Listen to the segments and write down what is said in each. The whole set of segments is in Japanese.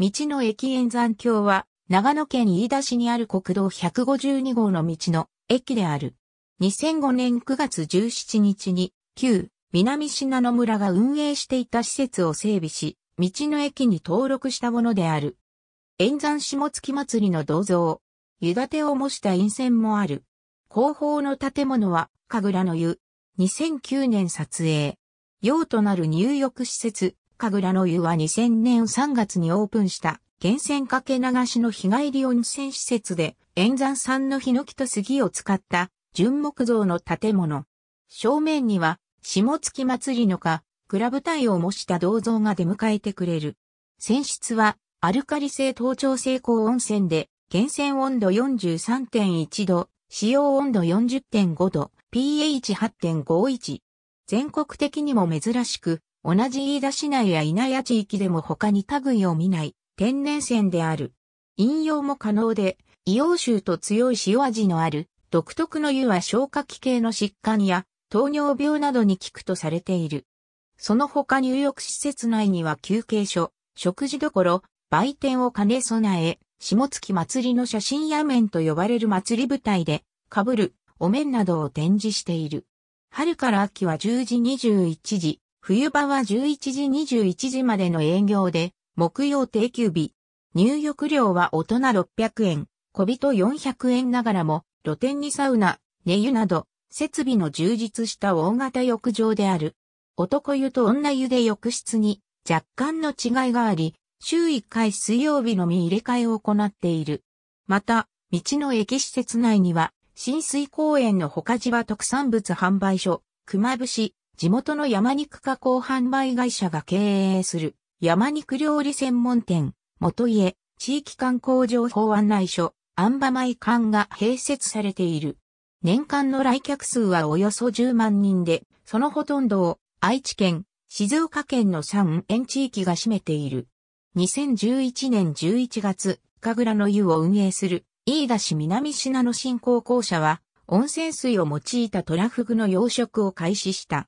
道の駅円山橋は、長野県飯田市にある国道152号の道の駅である。2005年9月17日に、旧南信濃村が運営していた施設を整備し、道の駅に登録したものである。円山下月祭りの銅像、湯立てを模した陰線もある。後方の建物は、神楽の湯。2009年撮影。用となる入浴施設、神楽の湯は2000年3月にオープンした、源泉かけ流しの日帰り温泉施設で、円山産のヒノキと杉を使った純木造の建物。正面には、下月祭りのか、蔵舞台を模した銅像が出迎えてくれる。泉質は、アルカリ性頭頂性高温泉で、源泉温度43.1度、使用温度40.5度、pH8.51。全国的にも珍しく、同じ飯田市内や稲谷地域でも他に類を見ない天然泉である。飲用も可能で、硫黄臭と強い塩味のある、独特の湯は消化器系の疾患や糖尿病などに効くとされている。その他入浴施設内には休憩所、食事ろ、売店を兼ね備え、下月祭りの写真や面と呼ばれる祭り舞台で、被る、お面などを展示している。春から秋は10時21時、冬場は11時21時までの営業で、木曜定休日。入浴料は大人600円、小人400円ながらも、露店にサウナ、寝湯など、設備の充実した大型浴場である。男湯と女湯で浴室に若干の違いがあり、週1回水曜日のみ入れ替えを行っている。また、道の駅施設内には、浸水公園の他地場特産物販売所、熊節、地元の山肉加工販売会社が経営する山肉料理専門店、元家、地域観光情報案内所、アンバマイ館が併設されている。年間の来客数はおよそ10万人で、そのほとんどを愛知県、静岡県の3園地域が占めている。2011年11月、神楽の湯を運営する、飯田市南品の新興校舎は、温泉水を用いたトラフグの養殖を開始した。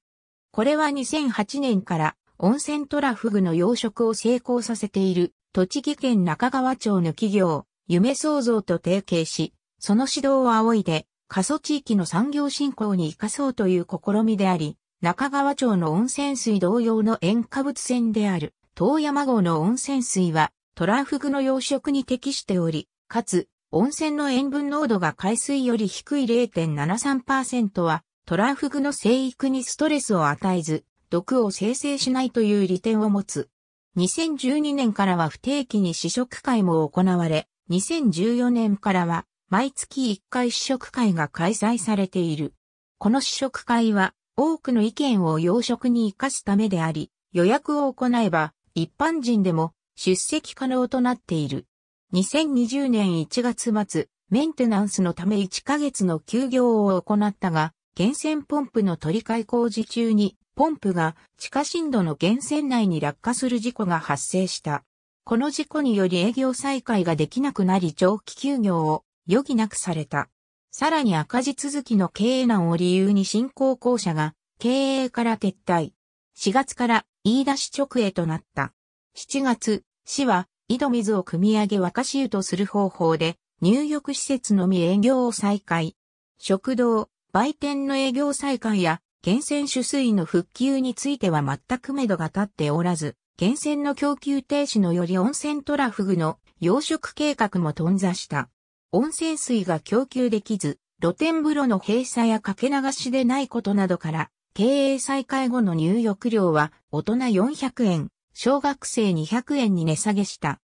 これは2008年から温泉トラフグの養殖を成功させている栃木県中川町の企業、夢創造と提携し、その指導を仰いで、過疎地域の産業振興に生かそうという試みであり、中川町の温泉水同様の塩化物泉である、遠山号の温泉水は、トラフグの養殖に適しており、かつ、温泉の塩分濃度が海水より低い0.73%は、トラフグの生育にストレスを与えず、毒を生成しないという利点を持つ。2012年からは不定期に試食会も行われ、2014年からは毎月1回試食会が開催されている。この試食会は多くの意見を養殖に活かすためであり、予約を行えば一般人でも出席可能となっている。2020年1月末、メンテナンスのため1ヶ月の休業を行ったが、源泉ポンプの取り替え工事中に、ポンプが地下深度の源泉内に落下する事故が発生した。この事故により営業再開ができなくなり長期休業を余儀なくされた。さらに赤字続きの経営難を理由に新興校舎が経営から撤退。4月から飯田市直営となった。7月、市は井戸水を汲み上げ若し湯とする方法で入浴施設のみ営業を再開。食堂、売店の営業再開や源泉取水の復旧については全く目処が立っておらず、源泉の供給停止のより温泉トラフグの養殖計画も頓挫した。温泉水が供給できず、露天風呂の閉鎖や掛け流しでないことなどから、経営再開後の入浴料は大人400円、小学生200円に値下げした。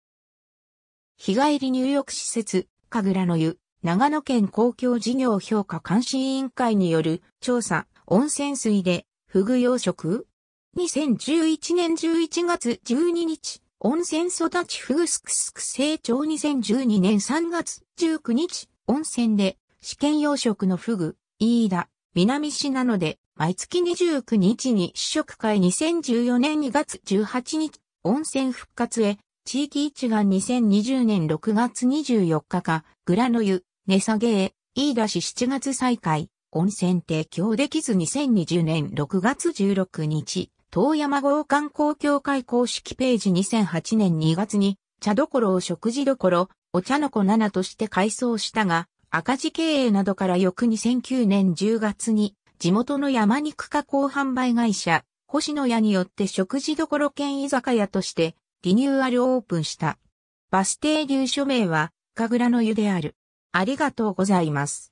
日帰り入浴施設、神楽の湯、長野県公共事業評価監視委員会による調査、温泉水で、フグ養殖 ?2011 年11月12日、温泉育ちフグスクスク成長2012年3月19日、温泉で、試験養殖のフグ、飯田、南市なので、毎月29日に試食会2014年2月18日、温泉復活へ、地域一丸2020年6月24日か、グラの湯、値下げへ、飯田市7月再開、温泉提供できず2020年6月16日、東山豪観光協会公式ページ2008年2月に、茶どころを食事どころ、お茶の子7として改装したが、赤字経営などから翌2009年10月に、地元の山肉加工販売会社、星野屋によって食事どころ兼居酒屋としてリニューアルオープンした。バス停留所名は、神楽の湯である。ありがとうございます。